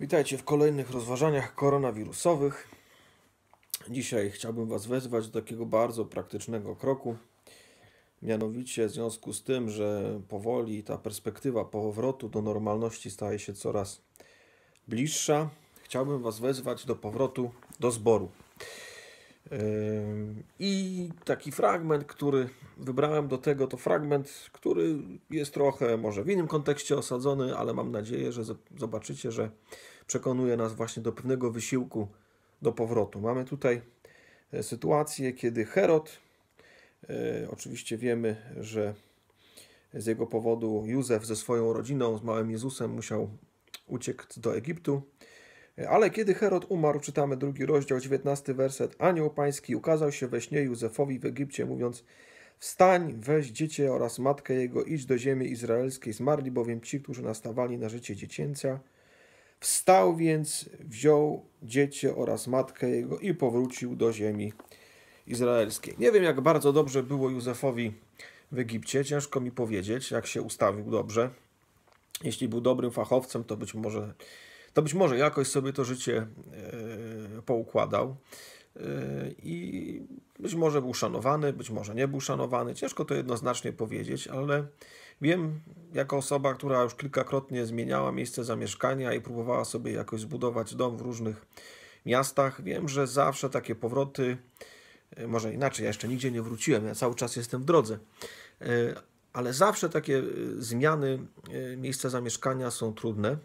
Witajcie w kolejnych rozważaniach koronawirusowych. Dzisiaj chciałbym Was wezwać do takiego bardzo praktycznego kroku. Mianowicie w związku z tym, że powoli ta perspektywa powrotu do normalności staje się coraz bliższa, chciałbym Was wezwać do powrotu do zboru. I taki fragment, który wybrałem do tego, to fragment, który jest trochę może w innym kontekście osadzony, ale mam nadzieję, że zobaczycie, że przekonuje nas właśnie do pewnego wysiłku do powrotu. Mamy tutaj e, sytuację, kiedy Herod, e, oczywiście wiemy, że z jego powodu Józef ze swoją rodziną, z małym Jezusem musiał uciec do Egiptu. Ale kiedy Herod umarł, czytamy drugi rozdział, 19 werset, anioł pański ukazał się we śnie Józefowi w Egipcie, mówiąc, Wstań, weź dziecię oraz matkę jego, idź do ziemi izraelskiej. Zmarli bowiem ci, którzy nastawali na życie dziecięcia. Wstał więc, wziął dziecię oraz matkę jego i powrócił do ziemi izraelskiej. Nie wiem, jak bardzo dobrze było Józefowi w Egipcie. Ciężko mi powiedzieć, jak się ustawił dobrze. Jeśli był dobrym fachowcem, to być może to być może jakoś sobie to życie e, poukładał e, i być może był szanowany, być może nie był szanowany. Ciężko to jednoznacznie powiedzieć, ale wiem, jako osoba, która już kilkakrotnie zmieniała miejsce zamieszkania i próbowała sobie jakoś zbudować dom w różnych miastach, wiem, że zawsze takie powroty, e, może inaczej, ja jeszcze nigdzie nie wróciłem, ja cały czas jestem w drodze, ale zawsze takie zmiany miejsca zamieszkania są trudne.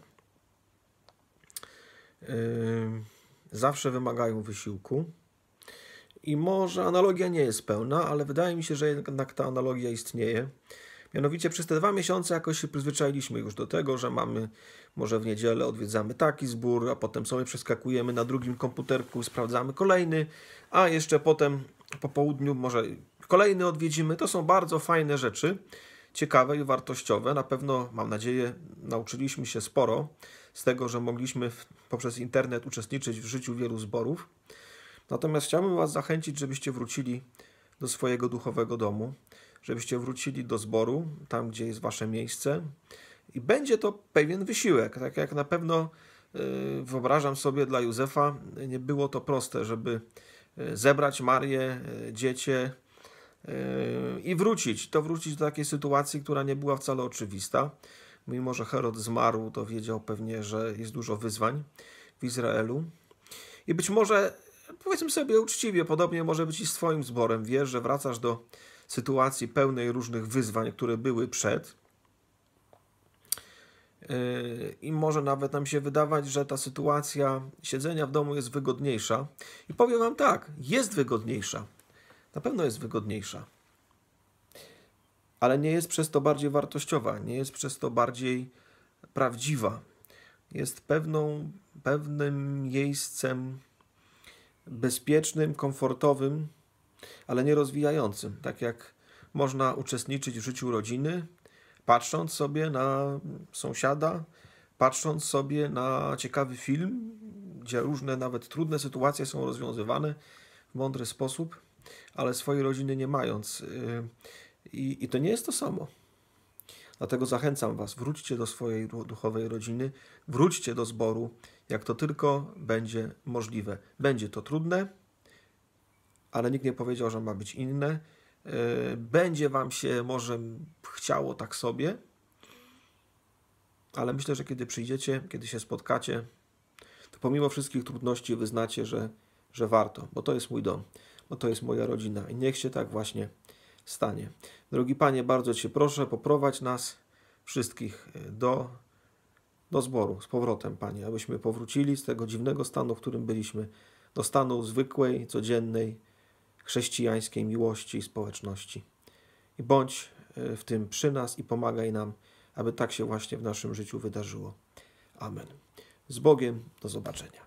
Yy, zawsze wymagają wysiłku. I może analogia nie jest pełna, ale wydaje mi się, że jednak ta analogia istnieje. Mianowicie przez te dwa miesiące jakoś się przyzwyczailiśmy już do tego, że mamy, może w niedzielę odwiedzamy taki zbór, a potem sobie przeskakujemy na drugim komputerku, sprawdzamy kolejny, a jeszcze potem po południu może kolejny odwiedzimy. To są bardzo fajne rzeczy ciekawe i wartościowe. Na pewno, mam nadzieję, nauczyliśmy się sporo z tego, że mogliśmy poprzez internet uczestniczyć w życiu wielu zborów. Natomiast chciałbym Was zachęcić, żebyście wrócili do swojego duchowego domu, żebyście wrócili do zboru, tam gdzie jest Wasze miejsce. I będzie to pewien wysiłek, tak jak na pewno y, wyobrażam sobie dla Józefa, nie było to proste, żeby y, zebrać Marię, y, dziecię, Yy, i wrócić, to wrócić do takiej sytuacji, która nie była wcale oczywista. Mimo, że Herod zmarł, to wiedział pewnie, że jest dużo wyzwań w Izraelu. I być może, powiedzmy sobie uczciwie, podobnie może być i z Twoim zborem. Wiesz, że wracasz do sytuacji pełnej różnych wyzwań, które były przed. Yy, I może nawet nam się wydawać, że ta sytuacja siedzenia w domu jest wygodniejsza. I powiem Wam tak, jest wygodniejsza na pewno jest wygodniejsza, ale nie jest przez to bardziej wartościowa, nie jest przez to bardziej prawdziwa. Jest pewną, pewnym miejscem bezpiecznym, komfortowym, ale nie rozwijającym. Tak jak można uczestniczyć w życiu rodziny, patrząc sobie na sąsiada, patrząc sobie na ciekawy film, gdzie różne, nawet trudne sytuacje są rozwiązywane w mądry sposób ale swojej rodziny nie mając. Y, I, I to nie jest to samo. Dlatego zachęcam Was, wróćcie do swojej duchowej rodziny, wróćcie do zboru, jak to tylko będzie możliwe. Będzie to trudne, ale nikt nie powiedział, że ma być inne. Y, będzie Wam się może chciało tak sobie, ale myślę, że kiedy przyjdziecie, kiedy się spotkacie, to pomimo wszystkich trudności wyznacie, że, że warto, bo to jest mój dom bo to jest moja rodzina i niech się tak właśnie stanie. Drogi Panie, bardzo Cię proszę, poprowadź nas wszystkich e, do, do zboru z powrotem, Panie, abyśmy powrócili z tego dziwnego stanu, w którym byliśmy, do stanu zwykłej, codziennej, chrześcijańskiej miłości i społeczności. I bądź e, w tym przy nas i pomagaj nam, aby tak się właśnie w naszym życiu wydarzyło. Amen. Z Bogiem, do zobaczenia.